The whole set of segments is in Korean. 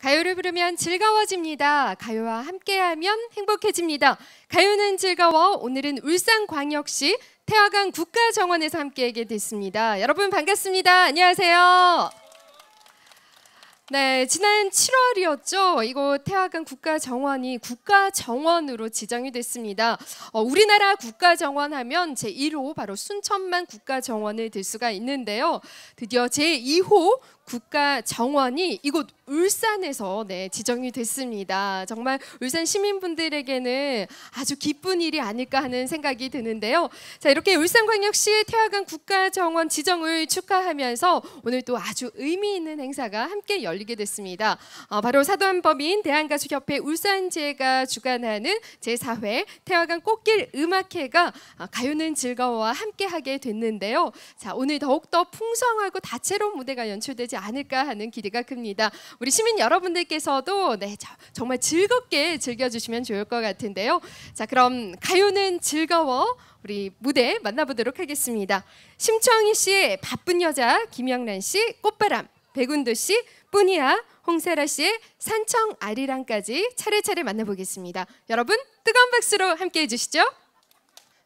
가요를 부르면 즐거워집니다. 가요와 함께하면 행복해집니다. 가요는 즐거워. 오늘은 울산광역시 태화강 국가정원에서 함께하게 됐습니다. 여러분 반갑습니다. 안녕하세요. 네, 지난 7월이었죠. 이곳 태화강 국가정원이 국가정원으로 지정이 됐습니다. 어, 우리나라 국가정원 하면 제1호 바로 순천만 국가정원을 들 수가 있는데요. 드디어 제2호 국가정원이 이곳 울산에서 네, 지정이 됐습니다. 정말 울산 시민분들에게는 아주 기쁜 일이 아닐까 하는 생각이 드는데요. 자, 이렇게 울산광역시 태화강 국가정원 지정을 축하하면서 오늘 또 아주 의미 있는 행사가 함께 열리게 됐습니다. 어, 바로 사도안법인 대한가수협회 울산지가 주관하는 제4회 태화강 꽃길 음악회가 어, 가요는 즐거워와 함께하게 됐는데요. 자, 오늘 더욱더 풍성하고 다채로운 무대가 연출되지 않을까 하는 기대가 큽니다. 우리 시민 여러분들께서도 네, 정말 즐겁게 즐겨주시면 좋을 것 같은데요. 자, 그럼 가요는 즐거워 우리 무대 만나보도록 하겠습니다. 심청희 씨의 바쁜 여자, 김영란 씨 꽃바람, 백운도 씨 뿐이야, 홍세라 씨의 산청 아리랑까지 차례차례 만나보겠습니다. 여러분 뜨거운 박수로 함께해 주시죠.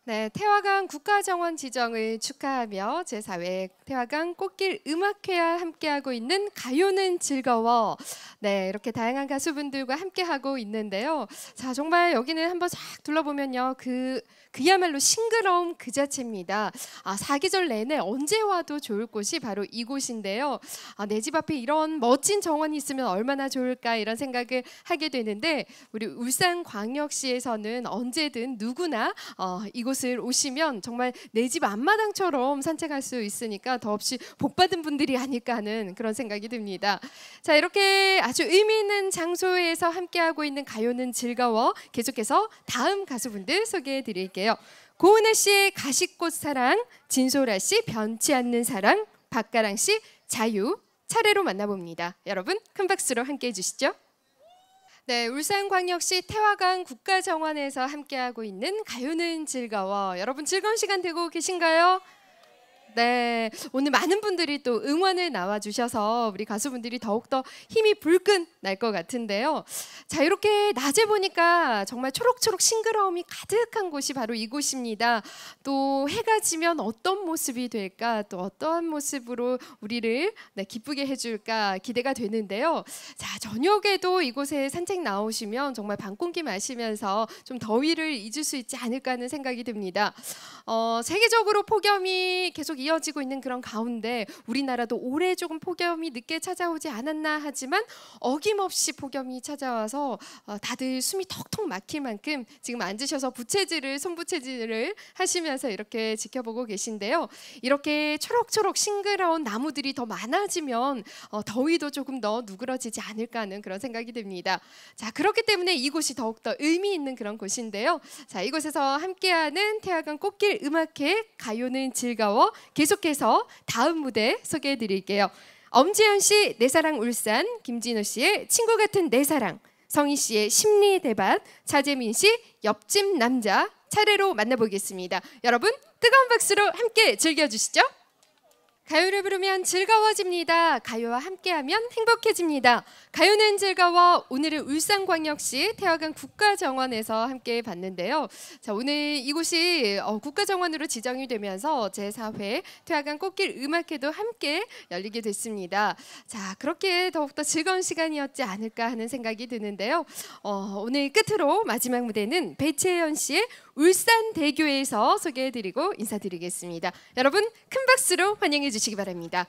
네, 태화강 국가정원 지정을 축하하며 제4회 태화강 꽃길 음악회와 함께하고 있는 가요는 즐거워. 네, 이렇게 다양한 가수분들과 함께하고 있는데요. 자, 정말 여기는 한번 쫙 둘러보면요. 그, 그야말로 싱그러움 그 자체입니다. 아, 사계절 내내 언제 와도 좋을 곳이 바로 이곳인데요. 아, 내 집 앞에 이런 멋진 정원이 있으면 얼마나 좋을까 이런 생각을 하게 되는데 우리 울산광역시에서는 언제든 누구나 어, 이곳 이곳을 오시면 정말 내 집 앞마당처럼 산책할 수 있으니까 더없이 복받은 분들이 아닐까 하는 그런 생각이 듭니다. 자, 이렇게 아주 의미 있는 장소에서 함께하고 있는 가요는 즐거워 계속해서 다음 가수분들 소개해 드릴게요. 고은혜 씨의 가시꽃 사랑, 진소라 씨 변치 않는 사랑, 박가랑 씨 자유 차례로 만나봅니다. 여러분 큰 박수로 함께해 주시죠. 네, 울산광역시 태화강 국가정원에서 함께하고 있는 가요는 즐거워. 여러분 즐거운 시간 되고 계신가요? 네, 오늘 많은 분들이 또 응원을 나와주셔서 우리 가수분들이 더욱더 힘이 불끈 날 것 같은데요. 자, 이렇게 낮에 보니까 정말 초록초록 싱그러움이 가득한 곳이 바로 이곳입니다. 또 해가 지면 어떤 모습이 될까, 또 어떠한 모습으로 우리를 네, 기쁘게 해줄까 기대가 되는데요. 자, 저녁에도 이곳에 산책 나오시면 정말 밤 공기 마시면서 좀 더위를 잊을 수 있지 않을까 하는 생각이 듭니다. 어, 세계적으로 폭염이 계속 이어지고 있는 그런 가운데 우리나라도 올해 조금 폭염이 늦게 찾아오지 않았나 하지만 어김없이 폭염이 찾아와서 어, 다들 숨이 턱턱 막힐 만큼 지금 앉으셔서 부채질을 손부채질을 하시면서 이렇게 지켜보고 계신데요. 이렇게 초록초록 싱그러운 나무들이 더 많아지면 어, 더위도 조금 더 누그러지지 않을까 하는 그런 생각이 듭니다. 자 그렇기 때문에 이곳이 더욱더 의미 있는 그런 곳인데요. 자 이곳에서 함께하는 태화강 꽃길 음악회 가요는 즐거워 계속해서 다음 무대 소개해 드릴게요. 엄지현 씨, 내 사랑 울산, 김진호 씨의 친구 같은 내 사랑, 성희 씨의 심리 대반, 차재민 씨, 옆집 남자 차례로 만나보겠습니다. 여러분 뜨거운 박수로 함께 즐겨주시죠. 가요를 부르면 즐거워집니다. 가요와 함께하면 행복해집니다. 가요는 즐거워 오늘은 울산광역시 태화강 국가정원에서 함께 봤는데요. 자 오늘 이곳이 어, 국가정원으로 지정이 되면서 제4회 태화강 꽃길 음악회도 함께 열리게 됐습니다. 자 그렇게 더욱더 즐거운 시간이었지 않을까 하는 생각이 드는데요. 어, 오늘 끝으로 마지막 무대는 배채연 씨의 울산대교에서 소개해드리고 인사드리겠습니다. 여러분 큰 박수로 환영해 주시기 바랍니다.